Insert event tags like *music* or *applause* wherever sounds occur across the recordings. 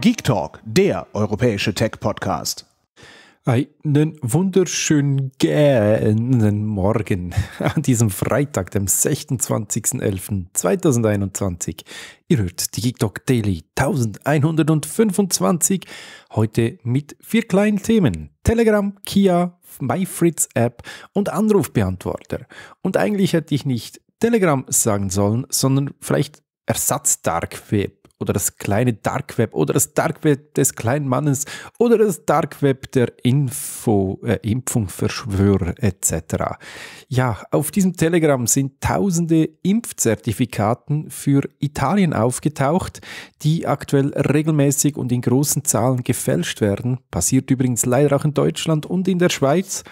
Geek Talk, der europäische Tech-Podcast. Einen wunderschönen gähnenden Morgen *laughs* an diesem Freitag, dem 26.11.2021. Ihr hört die Geek Talk Daily 1125, heute mit vier kleinen Themen. Telegram, Kia, MyFritz App und Anrufbeantworter. Und eigentlich hätte ich nicht Telegram sagen sollen, sondern vielleicht Ersatz Dark Web oder das kleine Dark Web oder das Dark Web des kleinen Mannes oder das Dark Web der Info, äh, Impfung, Verschwörer etc. Ja, auf diesem Telegram sind tausende Impfzertifikaten für Italien aufgetaucht, die aktuell regelmäßig und in großen Zahlen gefälscht werden. Passiert übrigens leider auch in Deutschland und in der Schweiz.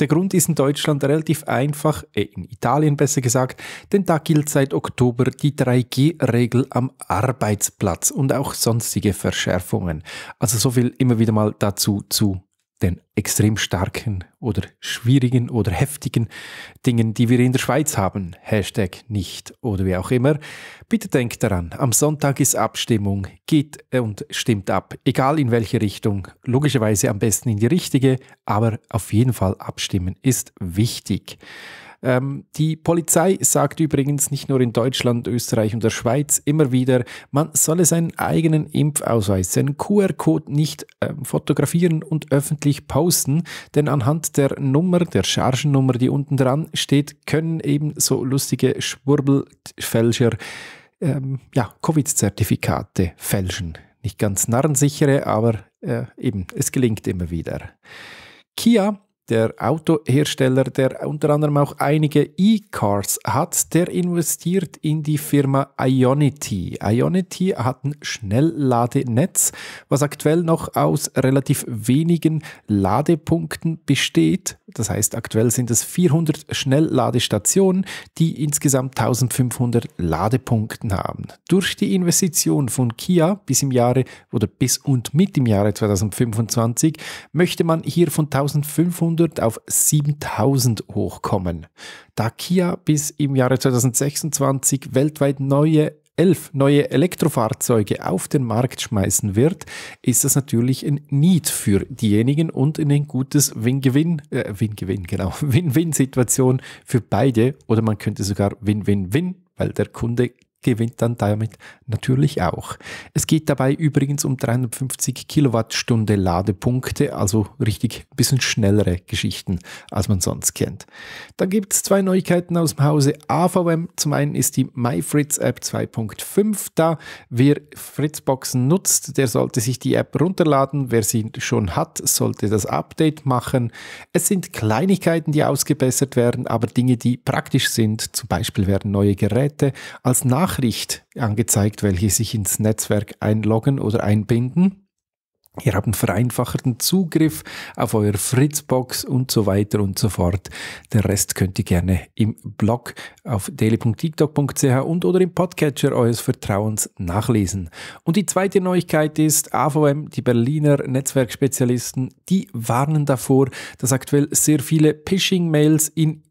Der Grund ist in Deutschland relativ einfach, äh in Italien besser gesagt, denn da gilt seit Oktober die 3G-Regel am Arbeitsplatz und auch sonstige Verschärfungen. Also so viel immer wieder mal dazu zu den extrem starken oder schwierigen oder heftigen Dingen, die wir in der Schweiz haben. Hashtag nicht oder wie auch immer. Bitte denkt daran, am Sonntag ist Abstimmung, geht äh, und stimmt ab, egal in welche Richtung. Logischerweise am besten in die richtige, aber auf jeden Fall abstimmen ist wichtig. Ähm, die Polizei sagt übrigens nicht nur in Deutschland, Österreich und der Schweiz immer wieder, man solle seinen eigenen Impfausweis, seinen QR-Code nicht ähm, fotografieren und öffentlich posten, denn anhand der Nummer, der Chargennummer, die unten dran steht, können eben so lustige Schwurbelfälscher ähm, ja, Covid-Zertifikate fälschen. Nicht ganz narrensichere, aber äh, eben, es gelingt immer wieder. Kia der Autohersteller, der unter anderem auch einige E-Cars hat, der investiert in die Firma Ionity. Ionity hat ein Schnellladenetz, was aktuell noch aus relativ wenigen Ladepunkten besteht. Das heißt, aktuell sind es 400 Schnellladestationen, die insgesamt 1500 Ladepunkten haben. Durch die Investition von Kia bis im Jahre oder bis und mit im Jahre 2025 möchte man hier von 1500 auf 7000 hochkommen. Da Kia bis im Jahre 2026 weltweit neue 11 neue Elektrofahrzeuge auf den Markt schmeißen wird, ist das natürlich ein Need für diejenigen und ein gutes Win-Gewinn, äh, Win-Gewinn, genau, *laughs* Win-Win-Situation für beide oder man könnte sogar Win-Win-Win, weil der Kunde gewinnt dann damit natürlich auch. Es geht dabei übrigens um 350 Kilowattstunde Ladepunkte, also richtig ein bisschen schnellere Geschichten, als man sonst kennt. Dann gibt es zwei Neuigkeiten aus dem Hause AVM. Zum einen ist die MyFritz App 2.5 da. Wer Fritzboxen nutzt, der sollte sich die App runterladen. Wer sie schon hat, sollte das Update machen. Es sind Kleinigkeiten, die ausgebessert werden, aber Dinge, die praktisch sind. Zum Beispiel werden neue Geräte als Nach Nachricht angezeigt, welche sich ins Netzwerk einloggen oder einbinden. Ihr habt einen vereinfachten Zugriff auf euer Fritzbox und so weiter und so fort. Der Rest könnt ihr gerne im Blog auf daily.tiktok.ch und oder im Podcatcher eures Vertrauens nachlesen. Und die zweite Neuigkeit ist, AVM, die Berliner Netzwerkspezialisten, die warnen davor, dass aktuell sehr viele Phishing-Mails in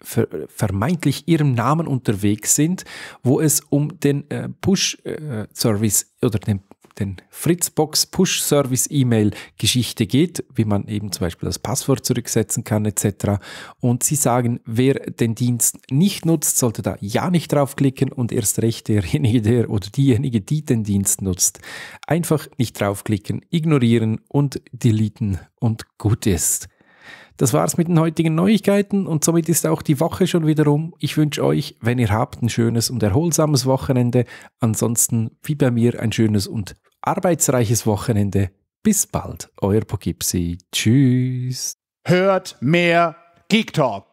vermeintlich ihrem Namen unterwegs sind, wo es um den äh, Push-Service äh, oder den, den Fritzbox Push-Service-E-Mail-Geschichte geht, wie man eben zum Beispiel das Passwort zurücksetzen kann etc. Und sie sagen, wer den Dienst nicht nutzt, sollte da ja nicht draufklicken und erst recht derjenige, der oder diejenige, die den Dienst nutzt, einfach nicht draufklicken, ignorieren und deleten und gut ist. Das war's mit den heutigen Neuigkeiten und somit ist auch die Woche schon wieder um. Ich wünsche euch, wenn ihr habt, ein schönes und erholsames Wochenende. Ansonsten, wie bei mir, ein schönes und arbeitsreiches Wochenende. Bis bald, euer Pogipsi. Tschüss. Hört mehr Geek Talk.